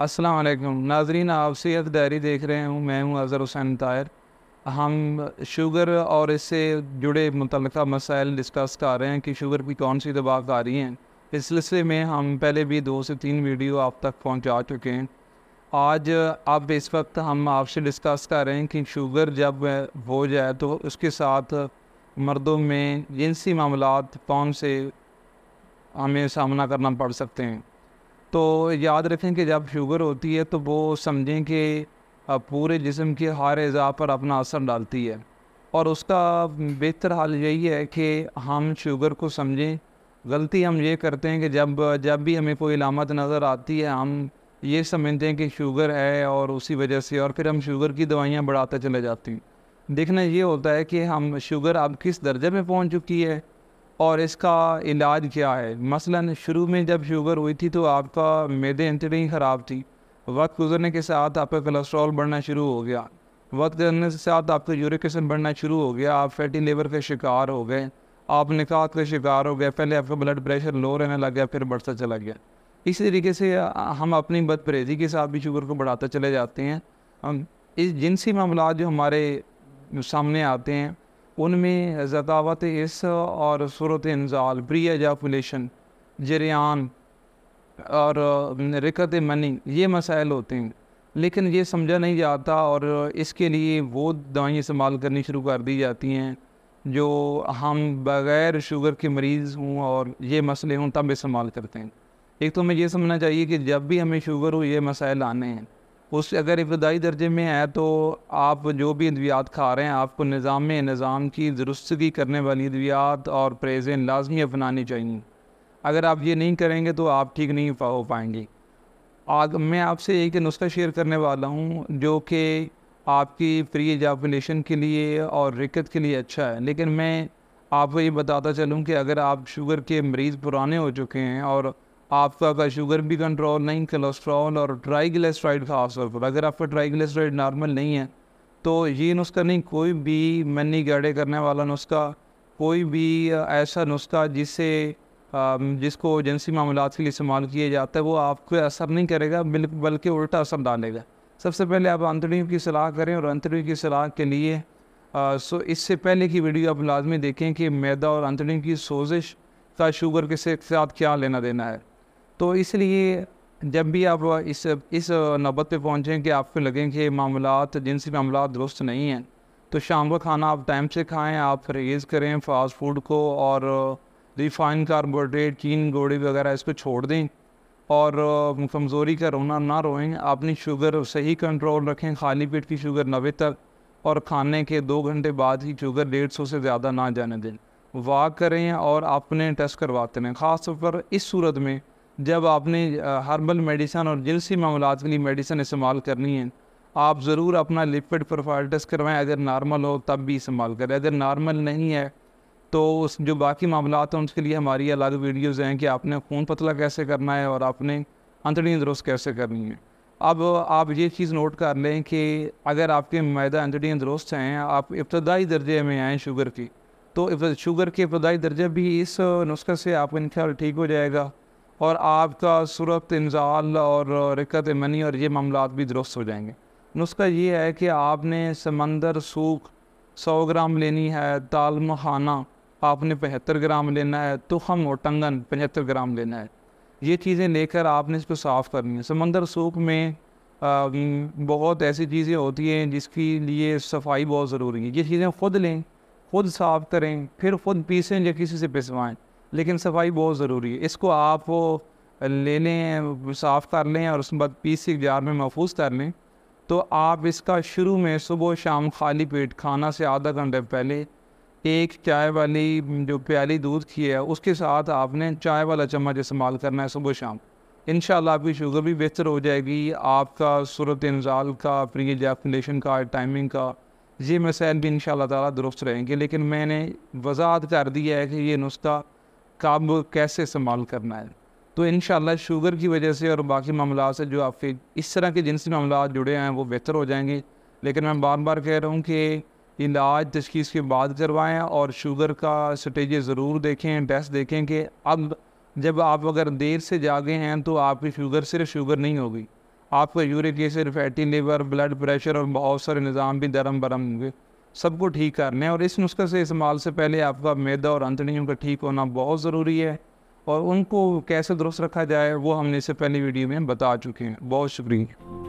असलम नाजरीन आप सेहत डायरी देख रहे हूँ मैं हूँ अज़र हुसैन तायर हम शुगर और इससे जुड़े मुतल मसाइल डिस्कस कर रहे हैं कि शुगर की कौन सी दवा आ रही हैं इस सिलसिले में हम पहले भी दो से तीन वीडियो आप तक पहुँचा चुके हैं आज अब इस वक्त हम आपसे डिस्कस कर रहे हैं कि शुगर जब हो जाए तो उसके साथ मर्दों में जिनसी मामला कौन से हमें सामना करना पड़ सकते हैं तो याद रखें कि जब शुगर होती है तो वो समझें कि पूरे जिसम के हर अज़ा पर अपना असर डालती है और उसका बेहतर हाल यही है कि हम शुगर को समझें गलती हम ये करते हैं कि जब जब भी हमें कोई इलामत नज़र आती है हम ये समझते हैं कि शुगर है और उसी वजह से और फिर हम शुगर की दवाइयाँ बढ़ाते चले जाती हैं देखना ये होता है कि हम शुगर अब किस दर्जे में पहुँच चुकी है और इसका इलाज क्या है मसलन शुरू में जब शुगर हुई थी तो आपका मैदे ही ख़राब थी वक्त गुजरने के साथ आपका कोलेस्ट्रॉल बढ़ना शुरू हो गया वक्त गुजरने के साथ आपका यूरिक एसिड बढ़ना शुरू हो गया आप फैटी लेबर के शिकार हो गए आप निकात के शिकार हो गए पहले आपका ब्लड प्रेशर लो रहने लग गया फिर बढ़ता चला गया इसी तरीके से हम अपनी बदप्रेजी के साथ भी शुगर को बढ़ाते चले जाते हैं हम इस जिनसी मामला जो हमारे सामने आते हैं उनमें जतावत इस और सूरत इंजाल प्री एजाकुलेशन जरियान और रिकत मनी ये मसाइल होते हैं लेकिन ये समझा नहीं जाता और इसके लिए वो दवाइयाँ इस्तेमाल करनी शुरू कर दी जाती हैं जो हम बग़ैर शुगर के मरीज़ हों और ये मसले हों तब इस्तेमाल करते हैं एक तो हमें ये समझना चाहिए कि जब भी हमें शुगर हो ये मसाइल आने हैं उस अगर इब्तदाई दर्जे में है तो आप जो भी अद्वियात खा रहे हैं आपको निज़ाम में निज़ाम की दुरुस्तगी करने वाली अद्वियात और परहेज़ें लाजमी अपनानी चाहिए अगर आप ये नहीं करेंगे तो आप ठीक नहीं हो पाएंगे आग मैं आपसे एक नुस्खा शेयर करने वाला हूँ जो कि आपकी प्री एजाकुलेशन के लिए और रिकत के लिए अच्छा है लेकिन मैं आपको ये बताता चलूँ कि अगर आप शुगर के मरीज़ पुराने हो चुके हैं और आपका शुगर भी कंट्रोल नहीं कोलेस्ट्रॉल और ड्राई ग्लेस्ट्राइड खासतौर पर अगर आपका ड्राई ग्लेस्ट्राइड नॉर्मल नहीं है तो ये नुस्खा नहीं कोई भी मनी गाड़े करने वाला नुस्खा कोई भी ऐसा नुस्खा जिससे जिसको जेंसी मामला के लिए इस्तेमाल किया जाता है वो आपको असर नहीं करेगा बल्कि उल्टा असर डालेगा सबसे पहले आप अंतड़ियों की सलाह करें और अंतरियों की सलाह के लिए आ, सो इससे पहले की वीडियो आप लाजमी देखें कि मैदा और अंतड़ियों की सोजिश का शुगर के साथ क्या लेना देना है तो इसलिए जब भी आप इस इस नौबत पे पहुँचें कि आपको लगें कि मामला जिनसी मामला दुरुस्त नहीं हैं तो शाम का खाना आप टाइम से खाएँ आप परहेज़ करें फास्ट फूड को और रिफाइन कार्बोहाइड्रेट चीन गोड़ी वगैरह इसको छोड़ दें और कमज़ोरी का रोना ना रोएं अपनी शुगर सही कंट्रोल रखें खाली पेट की शुगर नबे तक और खाने के दो घंटे बाद ही शुगर डेढ़ सौ से ज़्यादा ना जाने दें वाक करें और अपने टेस्ट करवाते रहें ख़ास तौर पर इस सूरत में जब आपने हर्बल मेडिसन और जिनसी मामला के लिए मेडिसन इस्तेमाल करनी है आप ज़रूर अपना लिपिड प्रोफाइल टेस्ट करवाएं अगर नॉर्मल हो तब भी इस्तेमाल करें अगर नॉर्मल नहीं है तो उस जो बाकी मामला हैं उसके लिए हमारी अलग वीडियोज़ हैं कि आपने खून पतला कैसे करना है और आपने अंतड़ी दुरुस्त कैसे करनी है अब आप ये चीज़ नोट कर लें कि अगर आपके मैदा अंतड़ी दुरुस्त हैं आप इब्तदाई दर्जे में आएँ शुगर की तो शुगर के इब्तदाई दर्जा भी इस नुस्खे से आपका इन ठीक हो जाएगा और आपका सूरत इंजाल और रिकत मनी और ये मामला भी दुरुस्त हो जाएंगे नुस्खा ये है कि आपने समंदर सूख सौ ग्राम लेनी है दाल मखाना आपने पचहत्तर ग्राम लेना है तुखम और टंगन पचहत्तर ग्राम लेना है ये चीज़ें लेकर आपने इसको साफ़ करनी है समंदर सूख में आ, बहुत ऐसी चीज़ें होती हैं जिसके लिए सफाई बहुत ज़रूरी है ये चीज़ें खुद लें खुद साफ़ करें फिर खुद पीसें या किसी से पिसवाएँ लेकिन सफाई बहुत ज़रूरी है इसको आप ले लें साफ़ कर लें और उसके बाद पीस के जार में महफूज कर लें तो आप इसका शुरू में सुबह शाम खाली पेट खाना से आधा घंटे पहले एक चाय वाली जो प्याली दूध की है उसके साथ आपने चाय वाला चम्मच इस्तेमाल करना है सुबह शाम इन आपकी शुगर भी बेहतर हो जाएगी आपका सूरत इंजाल का प्री एजाकुलेशन का टाइमिंग का ये मसाइल भी इन ताला दुरुस्त रहेंगे लेकिन मैंने वजाहत कर दी है कि ये नुस्खा काब कैसे इस्तेमाल करना है तो इन शुगर की वजह से और बाकी मामला से जो आपके इस तरह के जिनसी मामला जुड़े हैं वो बेहतर हो जाएंगे लेकिन मैं बार बार कह रहा हूँ कि इलाज तशखीस के बाद करवाएँ और शुगर का स्टेज ज़रूर देखें टेस्ट देखें कि अब जब आप अगर देर से जागे हैं तो आपकी शुगर सिर्फ शुगर नहीं होगी आपका uric acid fatty liver blood pressure और बहुत सारे निज़ाम भी दरम बरम होंगे सबको ठीक करने और इस नुस्खे से इस्तेमाल से पहले आपका मैदा और अंतड़ियों का ठीक होना बहुत ज़रूरी है और उनको कैसे दुरुस्त रखा जाए वो हमने इससे पहले वीडियो में बता चुके हैं बहुत शुक्रिया